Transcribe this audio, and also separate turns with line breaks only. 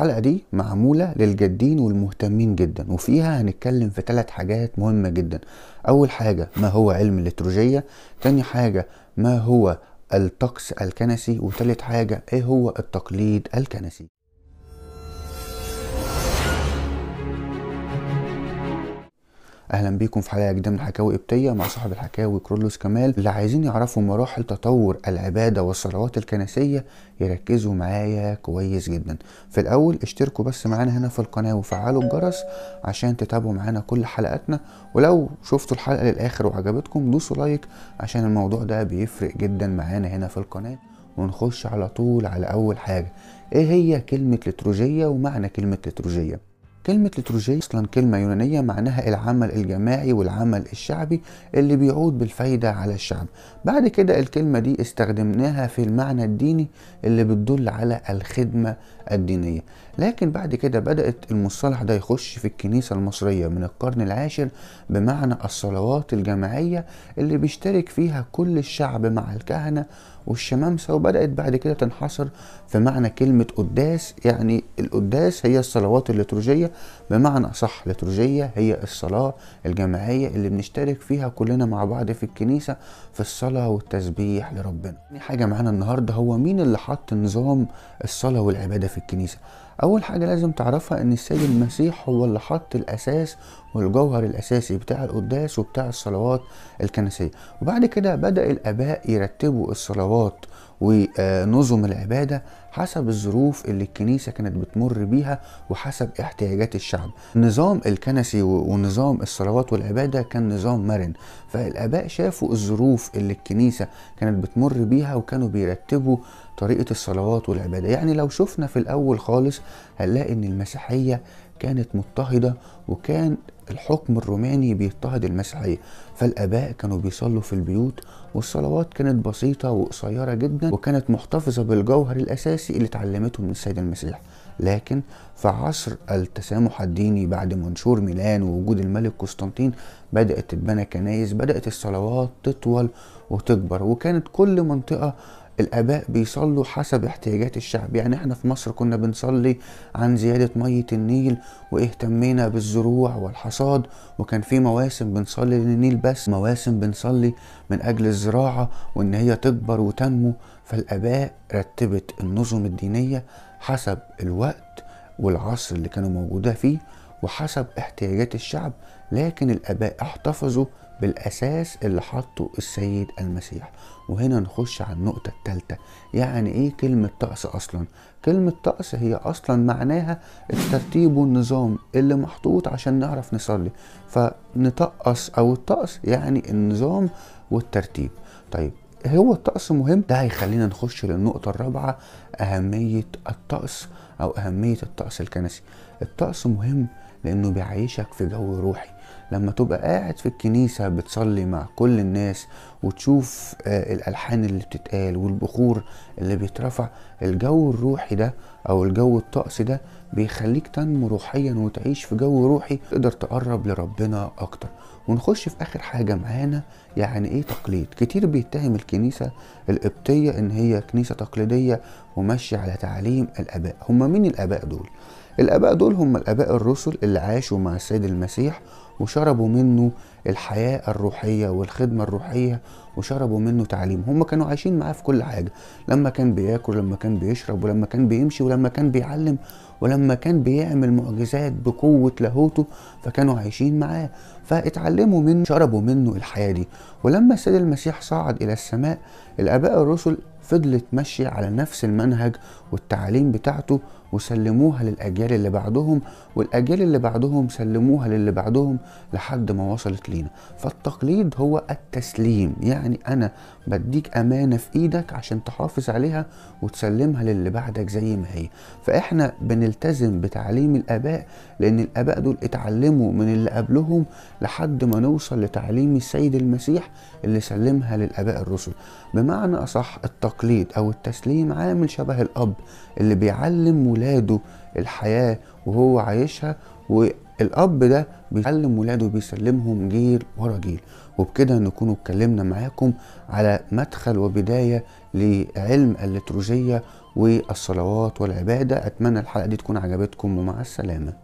الحلقة دي معمولة للجادين والمهتمين جدا وفيها هنتكلم في ثلاث حاجات مهمة جدا أول حاجة ما هو علم الاتروجية تاني حاجة ما هو الطقس الكنسي وثالث حاجة ايه هو التقليد الكنسي اهلا بيكم في حلقه جديده من حكاوي قبطيه مع صاحب الحكاوي كرولوس كمال اللي عايزين يعرفوا مراحل تطور العباده والصلوات الكنسيه يركزوا معايا كويس جدا في الاول اشتركوا بس معانا هنا في القناه وفعلوا الجرس عشان تتابعوا معانا كل حلقاتنا ولو شفتوا الحلقه للاخر وعجبتكم دوسوا لايك عشان الموضوع ده بيفرق جدا معانا هنا في القناه ونخش على طول على اول حاجه ايه هي كلمه لتروجيه ومعنى كلمه لتروجيه كلمة لتروجية أصلا كلمة يونانية معناها العمل الجماعي والعمل الشعبي اللي بيعود بالفايدة على الشعب بعد كده الكلمة دي استخدمناها في المعنى الديني اللي بتدل على الخدمة الدينية لكن بعد كده بدأت المصطلح ده يخش في الكنيسة المصرية من القرن العاشر بمعنى الصلوات الجماعية اللي بيشترك فيها كل الشعب مع الكهنة والشمامسة وبدأت بعد كده تنحصر في معنى كلمة قداس يعني القداس هي الصلوات الليتروجية بمعنى صح لترجية هي الصلاة الجماعية اللي بنشترك فيها كلنا مع بعض في الكنيسة في الصلاة والتسبيح لربنا يعني حاجة معانا النهاردة هو مين اللي حط نظام الصلاة والعبادة في الكنيسة أول حاجة لازم تعرفها إن السيد المسيح هو اللي حط الأساس والجوهر الأساسي بتاع القداس وبتاع الصلوات الكنسية وبعد كده بدأ الآباء يرتبوا الصلوات ونظم العبادة حسب الظروف اللي الكنيسة كانت بتمر بيها وحسب احتياجات الشعب النظام الكنسي ونظام الصلوات والعبادة كان نظام مرن فالآباء شافوا الظروف اللي الكنيسة كانت بتمر بيها وكانوا بيرتبوا طريقة الصلوات والعبادة يعني لو شفنا في الأول خالص هنلاقي إن المسيحية كانت مضطهدة وكان الحكم الروماني بيضطهد المسيحية فالآباء كانوا بيصلوا في البيوت والصلوات كانت بسيطة وقصيرة جدا وكانت محتفظة بالجوهر الأساسي اللي اتعلمته من السيد المسيح لكن في عصر التسامح الديني بعد منشور ميلان ووجود الملك قسطنطين بدأت تتبنى كنايس بدأت الصلوات تطول وتكبر وكانت كل منطقة الآباء بيصلوا حسب احتياجات الشعب يعني احنا في مصر كنا بنصلي عن زيادة مية النيل واهتمينا بالزروع والحصاد وكان في مواسم بنصلي للنيل بس مواسم بنصلي من أجل الزراعة وإن هي تكبر وتنمو فالآباء رتبت النظم الدينية حسب الوقت والعصر اللي كانوا موجودة فيه وحسب احتياجات الشعب لكن الآباء احتفظوا بالأساس اللي حطه السيد المسيح وهنا نخش على النقطة الثالثة يعني إيه كلمة طقس أصلا كلمة طقس هي أصلا معناها الترتيب والنظام اللي محطوط عشان نعرف نصلي فنطقس أو الطقس يعني النظام والترتيب طيب هو الطقس مهم ده هيخلينا نخش للنقطة الرابعة أهمية الطقس أو أهمية الطقس الكنسي الطقس مهم لأنه بيعيشك في جو روحي لما تبقى قاعد في الكنيسة بتصلي مع كل الناس وتشوف آه، الألحان اللي بتتقال والبخور اللي بيترفع الجو الروحي ده أو الجو الطقس ده بيخليك تنمو روحيا وتعيش في جو روحي تقدر تقرب لربنا أكتر ونخش في آخر حاجة معانا يعني إيه تقليد كتير بيتهم الكنيسة القبطية إن هي كنيسة تقليدية وماشية على تعليم الآباء هما مين الآباء دول؟ الآباء دول هم الآباء الرسل اللي عاشوا مع السيد المسيح وشربوا منه الحياة الروحية والخدمة الروحية وشربوا منه تعليم هم كانوا عايشين معاه في كل حاجة لما كان بياكل لما كان بيشرب ولما كان بيمشي ولما كان بيعلم ولما كان بيعمل معجزات بقوة لاهوته فكانوا عايشين معاه فاتعلموا منه شربوا منه الحياة دي ولما السيد المسيح صعد إلى السماء الآباء الرسل فضلت ماشية على نفس المنهج والتعاليم بتاعته وسلموها للأجيال اللي بعدهم والأجيال اللي بعدهم سلموها للي بعدهم لحد ما وصلت لينا فالتقليد هو التسليم يعني أنا بديك أمانة في إيدك عشان تحافظ عليها وتسلمها للي بعدك زي ما هي فإحنا بنلتزم بتعليم الآباء لأن الآباء دول اتعلموا من اللي قبلهم لحد ما نوصل لتعليم السيد المسيح اللي سلمها للآباء الرسل بمعنى أصح التقليد أو التسليم عامل شبه الأب اللي بيعلم ولاده الحياة وهو عايشها والأب ده بيعلم ولاده بيسلمهم جيل ورا جيل وبكده نكون اتكلمنا معاكم على مدخل وبداية لعلم اللتروجية والصلوات والعبادة أتمنى الحلقة دي تكون عجبتكم ومع السلامة